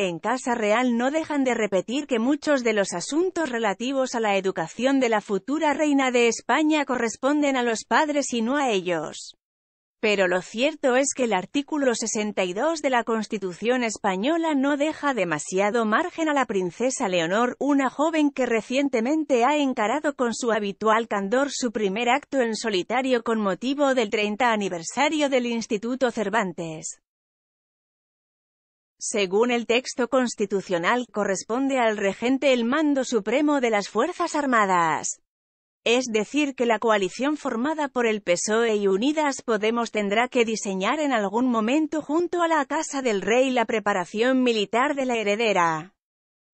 En Casa Real no dejan de repetir que muchos de los asuntos relativos a la educación de la futura reina de España corresponden a los padres y no a ellos. Pero lo cierto es que el artículo 62 de la Constitución española no deja demasiado margen a la princesa Leonor, una joven que recientemente ha encarado con su habitual candor su primer acto en solitario con motivo del 30 aniversario del Instituto Cervantes. Según el texto constitucional, corresponde al regente el mando supremo de las Fuerzas Armadas. Es decir, que la coalición formada por el PSOE y Unidas Podemos tendrá que diseñar en algún momento junto a la Casa del Rey la preparación militar de la heredera.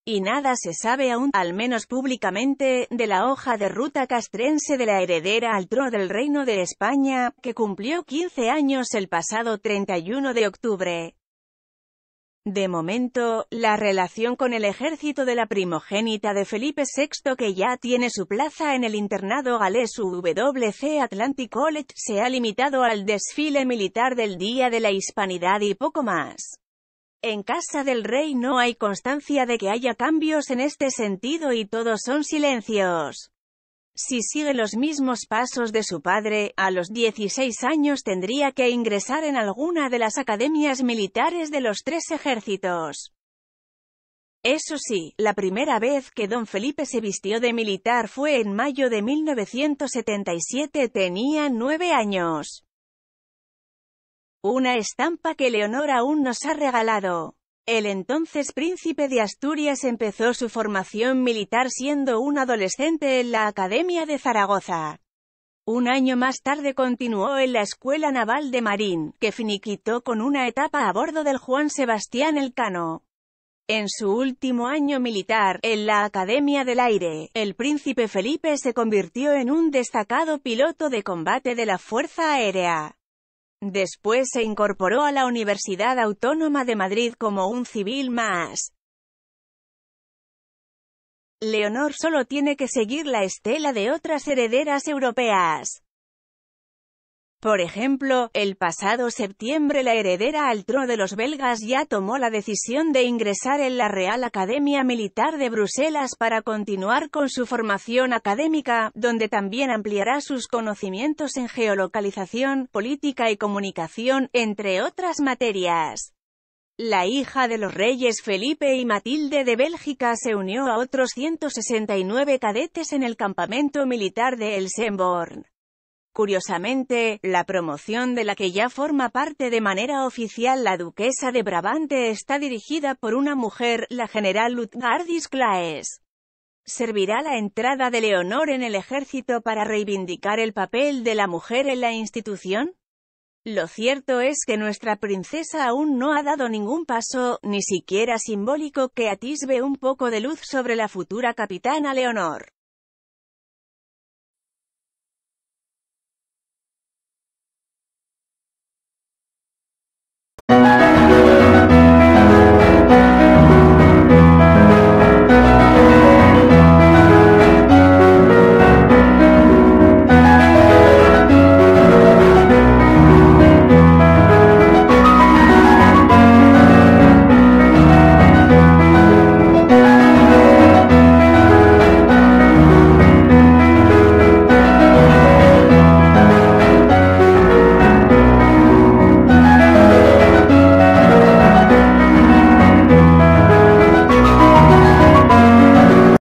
Y nada se sabe aún, al menos públicamente, de la hoja de ruta castrense de la heredera al trono del Reino de España, que cumplió 15 años el pasado 31 de octubre. De momento, la relación con el ejército de la primogénita de Felipe VI que ya tiene su plaza en el internado galés WC Atlantic College se ha limitado al desfile militar del Día de la Hispanidad y poco más. En casa del rey no hay constancia de que haya cambios en este sentido y todos son silencios. Si sigue los mismos pasos de su padre, a los 16 años tendría que ingresar en alguna de las academias militares de los tres ejércitos. Eso sí, la primera vez que don Felipe se vistió de militar fue en mayo de 1977, tenía nueve años. Una estampa que Leonor aún nos ha regalado. El entonces príncipe de Asturias empezó su formación militar siendo un adolescente en la Academia de Zaragoza. Un año más tarde continuó en la Escuela Naval de Marín, que finiquitó con una etapa a bordo del Juan Sebastián Elcano. En su último año militar, en la Academia del Aire, el príncipe Felipe se convirtió en un destacado piloto de combate de la Fuerza Aérea. Después se incorporó a la Universidad Autónoma de Madrid como un civil más. Leonor solo tiene que seguir la estela de otras herederas europeas. Por ejemplo, el pasado septiembre la heredera al trono de los belgas ya tomó la decisión de ingresar en la Real Academia Militar de Bruselas para continuar con su formación académica, donde también ampliará sus conocimientos en geolocalización, política y comunicación, entre otras materias. La hija de los reyes Felipe y Matilde de Bélgica se unió a otros 169 cadetes en el campamento militar de Elsenborn. Curiosamente, la promoción de la que ya forma parte de manera oficial la duquesa de Brabante está dirigida por una mujer, la general Lutgardis Claes. Servirá la entrada de Leonor en el ejército para reivindicar el papel de la mujer en la institución? Lo cierto es que nuestra princesa aún no ha dado ningún paso, ni siquiera simbólico, que atisbe un poco de luz sobre la futura capitana Leonor.